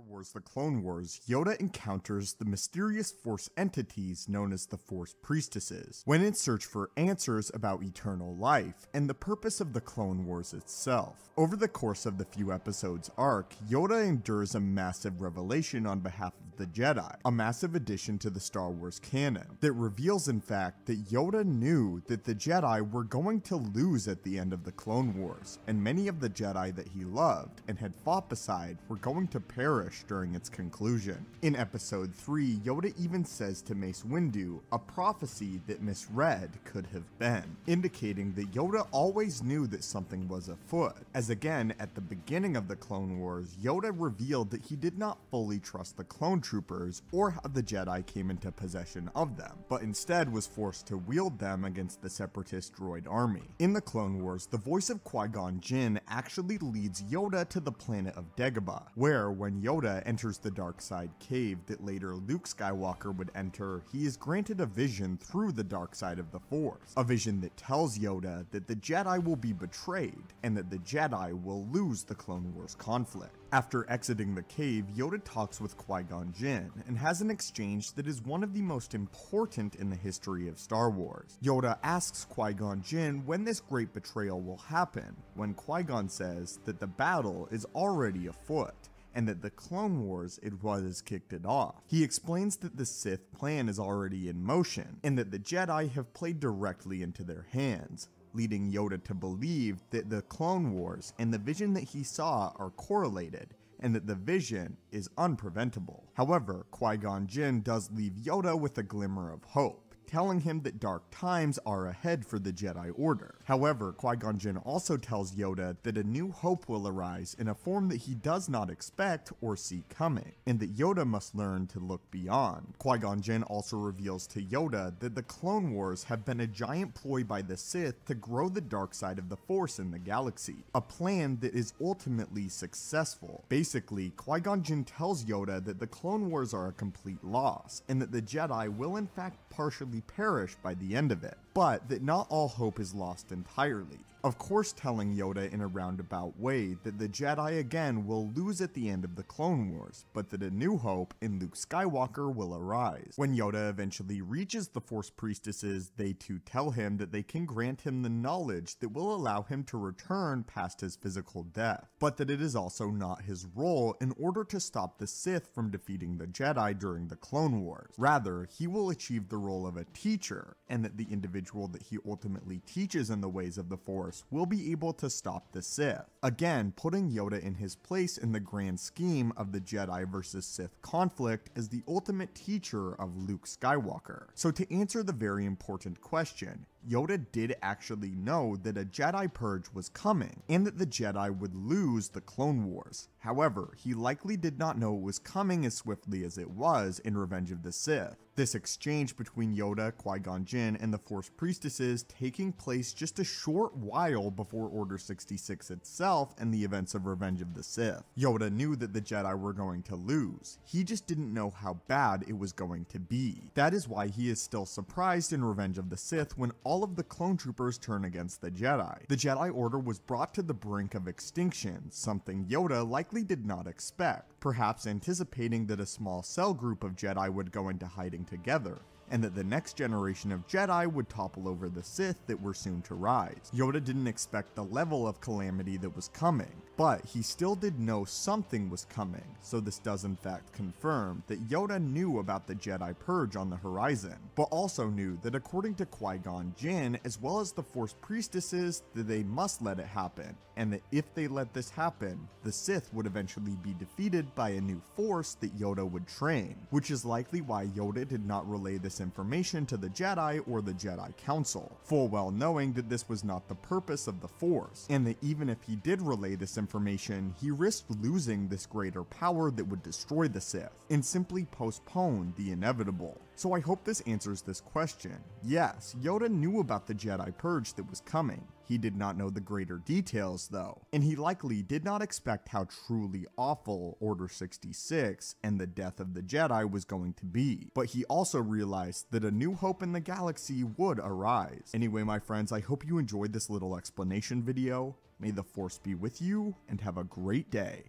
Star Wars The Clone Wars, Yoda encounters the mysterious Force entities known as the Force Priestesses when in search for answers about eternal life and the purpose of the Clone Wars itself. Over the course of the few episodes arc, Yoda endures a massive revelation on behalf of the Jedi, a massive addition to the Star Wars canon, that reveals in fact that Yoda knew that the Jedi were going to lose at the end of the Clone Wars, and many of the Jedi that he loved and had fought beside were going to perish during its conclusion. In episode 3, Yoda even says to Mace Windu, a prophecy that misread could have been, indicating that Yoda always knew that something was afoot, as again at the beginning of the Clone Wars, Yoda revealed that he did not fully trust the clone troopers or how the Jedi came into possession of them, but instead was forced to wield them against the Separatist droid army. In the Clone Wars, the voice of Qui-Gon Jinn actually leads Yoda to the planet of Dagobah, where when Yoda Yoda enters the dark side cave that later Luke Skywalker would enter, he is granted a vision through the dark side of the Force, a vision that tells Yoda that the Jedi will be betrayed, and that the Jedi will lose the Clone Wars conflict. After exiting the cave, Yoda talks with Qui-Gon Jinn, and has an exchange that is one of the most important in the history of Star Wars. Yoda asks Qui-Gon Jinn when this great betrayal will happen, when Qui-Gon says that the battle is already afoot and that the Clone Wars it was kicked it off. He explains that the Sith plan is already in motion, and that the Jedi have played directly into their hands, leading Yoda to believe that the Clone Wars and the vision that he saw are correlated, and that the vision is unpreventable. However, Qui-Gon Jinn does leave Yoda with a glimmer of hope telling him that dark times are ahead for the Jedi Order. However, Qui-Gon Jinn also tells Yoda that a new hope will arise in a form that he does not expect or see coming, and that Yoda must learn to look beyond. Qui-Gon Jinn also reveals to Yoda that the Clone Wars have been a giant ploy by the Sith to grow the dark side of the Force in the galaxy, a plan that is ultimately successful. Basically, Qui-Gon Jinn tells Yoda that the Clone Wars are a complete loss, and that the Jedi will in fact partially perish by the end of it, but that not all hope is lost entirely. Of course, telling Yoda in a roundabout way that the Jedi again will lose at the end of the Clone Wars, but that a new hope in Luke Skywalker will arise. When Yoda eventually reaches the Force Priestesses, they too tell him that they can grant him the knowledge that will allow him to return past his physical death, but that it is also not his role in order to stop the Sith from defeating the Jedi during the Clone Wars. Rather, he will achieve the role of a teacher, and that the individual that he ultimately teaches in the ways of the Force Force will be able to stop the Sith, again putting Yoda in his place in the grand scheme of the Jedi versus Sith conflict as the ultimate teacher of Luke Skywalker. So to answer the very important question, Yoda did actually know that a Jedi purge was coming, and that the Jedi would lose the Clone Wars. However, he likely did not know it was coming as swiftly as it was in Revenge of the Sith. This exchange between Yoda, Qui-Gon Jinn, and the Force Priestesses taking place just a short while before Order 66 itself and the events of Revenge of the Sith. Yoda knew that the Jedi were going to lose, he just didn't know how bad it was going to be. That is why he is still surprised in Revenge of the Sith when all all of the clone troopers turn against the Jedi. The Jedi Order was brought to the brink of extinction, something Yoda likely did not expect perhaps anticipating that a small cell group of Jedi would go into hiding together, and that the next generation of Jedi would topple over the Sith that were soon to rise. Yoda didn't expect the level of calamity that was coming, but he still did know something was coming, so this does in fact confirm that Yoda knew about the Jedi Purge on the horizon, but also knew that according to Qui-Gon Jinn, as well as the Force Priestesses, that they must let it happen, and that if they let this happen, the Sith would eventually be defeated by a new force that Yoda would train, which is likely why Yoda did not relay this information to the Jedi or the Jedi Council, full well knowing that this was not the purpose of the force, and that even if he did relay this information, he risked losing this greater power that would destroy the Sith, and simply postpone the inevitable. So I hope this answers this question. Yes, Yoda knew about the Jedi Purge that was coming. He did not know the greater details, though, and he likely did not expect how truly awful Order 66 and the death of the Jedi was going to be. But he also realized that a new hope in the galaxy would arise. Anyway, my friends, I hope you enjoyed this little explanation video. May the Force be with you, and have a great day.